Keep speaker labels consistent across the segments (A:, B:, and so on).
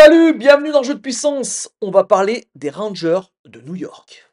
A: Salut, bienvenue dans Jeu de puissance. On va parler des Rangers de New York.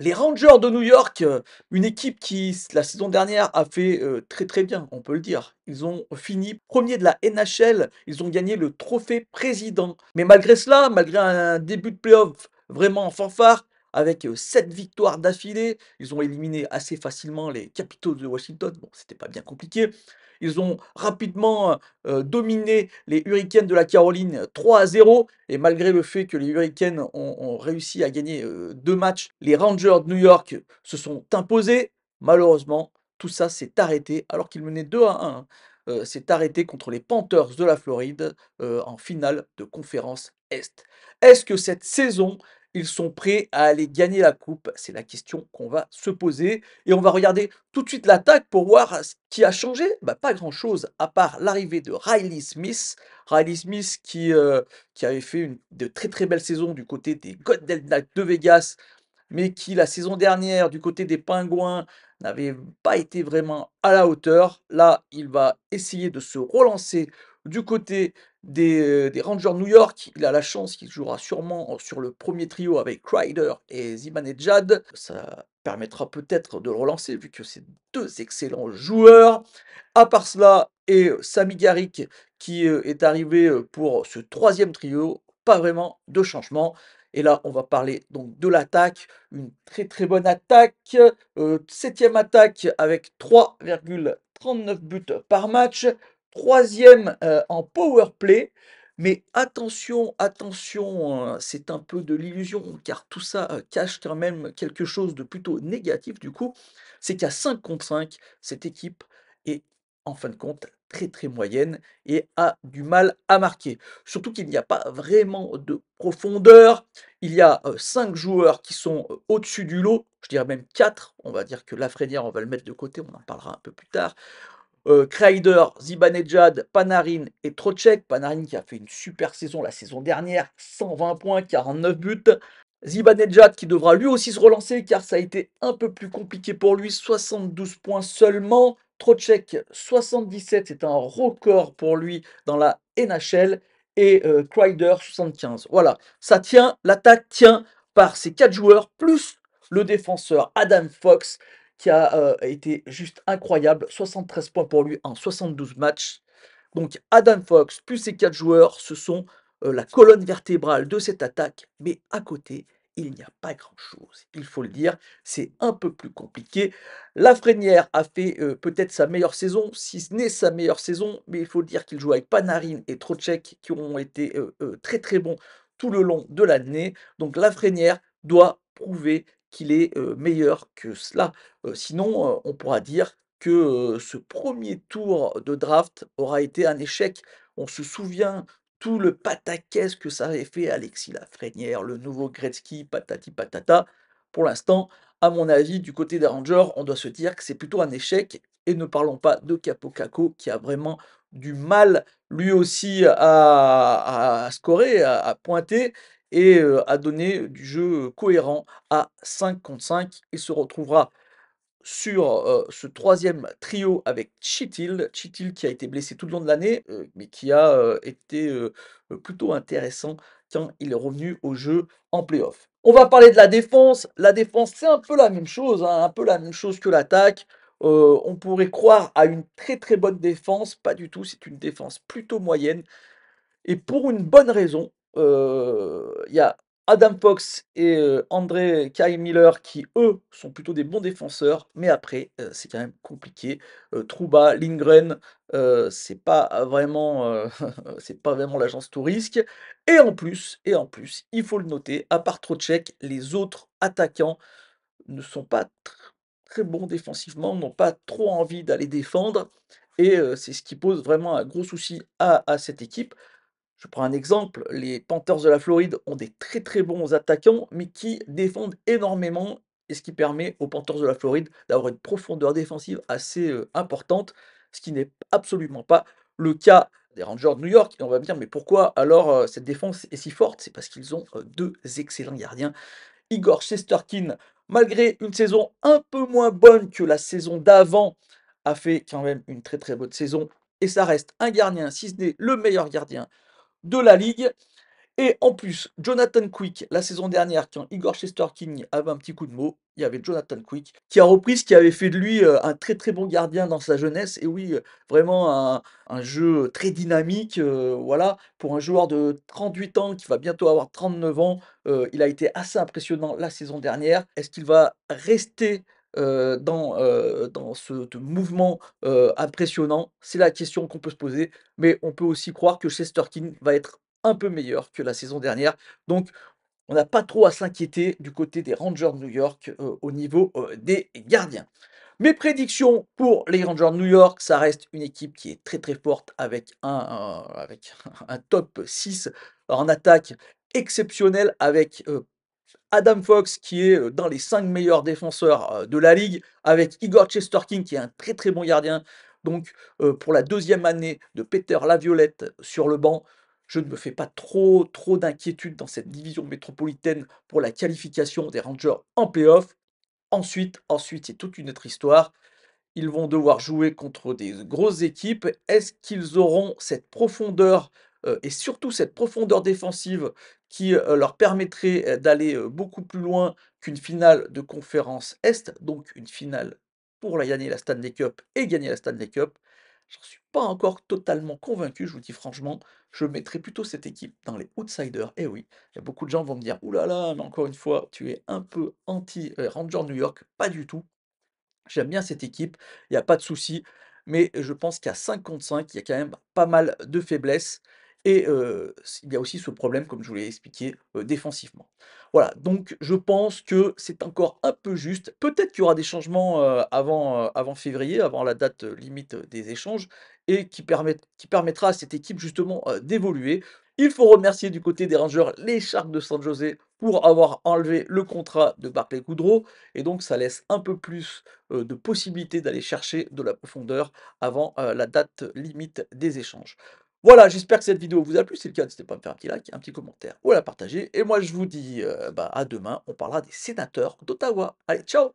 A: Les Rangers de New York, euh, une équipe qui la saison dernière a fait euh, très très bien, on peut le dire. Ils ont fini premier de la NHL, ils ont gagné le trophée président. Mais malgré cela, malgré un début de playoff vraiment en fanfare, avec 7 victoires d'affilée. Ils ont éliminé assez facilement les Capitals de Washington. Bon, c'était pas bien compliqué. Ils ont rapidement dominé les Hurricanes de la Caroline 3 à 0. Et malgré le fait que les Hurricanes ont, réussi à gagner deux matchs, les Rangers de New York se sont imposés. Malheureusement, tout ça s'est arrêté alors qu'ils menaient 2 à 1. C'est hein. arrêté contre les Panthers de la Floride en finale de conférence Est. Est-ce que cette saison ils sont prêts à aller gagner la coupe C'est la question qu'on va se poser. Et on va regarder tout de suite l'attaque pour voir ce qui a changé. Bah, pas grand-chose, à part l'arrivée de Riley Smith. Riley Smith qui, euh, qui avait fait une, de très très belle saison du côté des God Knights de Vegas, mais qui la saison dernière du côté des Pingouins n'avait pas été vraiment à la hauteur. Là, il va essayer de se relancer du côté euh, des, Rangers New York. Il a la chance qu'il jouera sûrement euh, sur le premier trio avec Ryder et Zibanejad. Ça permettra peut-être de le relancer vu que c'est deux excellents joueurs. À part cela, et euh, Sami Garrick qui est arrivé pour ce troisième trio, pas vraiment de changement. Et là, on va parler donc de l'attaque, une très très bonne attaque, septième attaque avec 3,39 buts par match, Troisième euh, en power play. Mais attention, attention, hein, c'est un peu de l'illusion, car tout ça euh, cache quand même quelque chose de plutôt négatif du coup, c'est qu'à 5 contre 5, cette équipe est en fin de compte très très moyenne et a du mal à marquer. Surtout qu'il n'y a pas vraiment de profondeur, il y a 5 euh, joueurs qui sont au-dessus du lot, je dirais même 4, on va dire que Lafrenière, on va le mettre de côté, on en parlera un peu plus tard euh, Kreider, Zibanejad, Panarin et Trocek. Panarin qui a fait une super saison la saison dernière, 120 points, 49 buts. Zibanejad qui devra lui aussi se relancer car ça a été un peu plus compliqué pour lui, 72 points seulement. Trocek, 77, c'est un record pour lui dans la NHL. Et euh, 75. Voilà, ça tient, l'attaque tient par ces quatre joueurs, plus le défenseur Adam Fox qui a euh, été juste incroyable. 73 points pour lui en 72 matchs. Donc Adam Fox plus ses quatre joueurs, ce sont euh, la colonne vertébrale de cette attaque. Mais à côté, il n'y a pas grand-chose. Il faut le dire, c'est un peu plus compliqué. La Frenière a fait euh, peut-être sa meilleure saison, si ce n'est sa meilleure saison, mais il faut dire qu'il joue avec Panarin et Trocek qui ont été très très bons tout le long de l'année. Donc la Frenière doit prouver qu'il est meilleur que cela. sinon, on pourra dire que ce premier tour de draft aura été un échec. On se souvient tout le pataquès que ça avait fait Alexis Lafrenière, le nouveau Gretzky, patati patata. Pour l'instant, à mon avis, du côté des Rangers, on doit se dire que c'est plutôt un échec. Et ne parlons pas de capo Capocaco qui a vraiment du mal lui aussi à, scorer, à pointer et a donné du jeu cohérent à 5 contre 5. Il se retrouvera sur ce troisième trio avec Chitil. Chitil qui a été blessé tout le long de l'année, mais qui a été plutôt intéressant quand il est revenu au jeu en playoff. On va parler de la défense. La défense, c'est un peu la même chose, hein, un peu la même chose que l'attaque. on pourrait croire à une très très bonne défense, pas du tout, c'est une défense plutôt moyenne. Et pour une bonne raison, euh, il y a Adam Fox et euh, André Kai Miller qui, eux, sont plutôt des bons défenseurs, mais après, euh, c'est quand même compliqué. Trouba, Lindgren, c'est pas vraiment, c'est pas vraiment l'agence tout risque. Et en plus, et en plus, il faut le noter, à part Trocek, les autres attaquants ne sont pas très bons défensivement, n'ont pas trop envie d'aller défendre. Et c'est ce qui pose vraiment un gros souci à cette équipe. Je prends un exemple, les Panthers de la Floride ont des très très bons attaquants, mais qui défendent énormément, et ce qui permet aux Panthers de la Floride d'avoir une profondeur défensive assez euh, importante, ce qui n'est absolument pas le cas des Rangers de New York. Et on va me dire, mais pourquoi alors euh, cette défense est si forte C'est parce qu'ils ont euh, deux excellents gardiens. Igor Chesterkin, malgré une saison un peu moins bonne que la saison d'avant, a fait quand même une très très bonne saison. Et ça reste un gardien, si ce n'est le meilleur gardien de la Ligue. Et en plus, Jonathan Quick, la saison dernière, quand Igor King avait un petit coup de mot, il y avait Jonathan Quick qui a repris ce qui avait fait de lui euh, un très très bon gardien dans sa jeunesse. Et oui, euh, vraiment un, jeu très dynamique. Euh, voilà, pour un joueur de 38 ans qui va bientôt avoir 39 ans, il a été assez impressionnant la saison dernière. Est-ce qu'il va rester dans, dans ce mouvement impressionnant C'est la question qu'on peut se poser, mais on peut aussi croire que Chester King va être un peu meilleur que la saison dernière. Donc, on n'a pas trop à s'inquiéter du côté des Rangers de New York au niveau des gardiens. Mes prédictions pour les Rangers de New York, ça reste une équipe qui est très très forte avec un, avec un top 6 en attaque exceptionnel avec Adam Fox qui est euh, dans les cinq meilleurs défenseurs euh, de la ligue, avec Igor Chesterkin qui est un très très bon gardien. Donc euh, pour la deuxième année de Peter Laviolette sur le banc, je ne me fais pas trop trop d'inquiétude dans cette division métropolitaine pour la qualification des Rangers en playoff. Ensuite, ensuite, c'est toute une autre histoire. Ils vont devoir jouer contre des grosses équipes. Est-ce qu'ils auront cette profondeur et surtout cette profondeur défensive qui euh, leur permettrait euh, d'aller euh, beaucoup plus loin qu'une finale de conférence Est, donc une finale pour la gagner la Stanley Cup et gagner la Stanley Cup. J'en suis pas encore totalement convaincu, je vous dis franchement, je mettrais plutôt cette équipe dans les outsiders. Et eh oui, il y a beaucoup de gens vont me dire oulala, là là, mais encore une fois, tu es un peu anti Ranger New York, pas du tout. J'aime bien cette équipe, il n'y a pas de souci, mais je pense qu'à 55, il y a quand même pas mal de faiblesses. Et il y a aussi ce problème, comme je vous l'ai expliqué, défensivement. Voilà, donc je pense que c'est encore un peu juste. Peut-être qu'il y aura des changements avant, février, avant la date limite des échanges, et qui, permettra à cette équipe justement d'évoluer. Il faut remercier du côté des Rangers les Sharks de San José pour avoir enlevé le contrat de Barclay Goudreau. Et donc, ça laisse un peu plus de possibilités d'aller chercher de la profondeur avant la date limite des échanges. Voilà, j'espère que cette vidéo vous a plu. Si c'est le cas, n'hésitez pas à me faire un petit like, un petit commentaire ou à la partager. Et moi, je vous dis euh, bah, à demain, on parlera des sénateurs d'Ottawa. Allez, ciao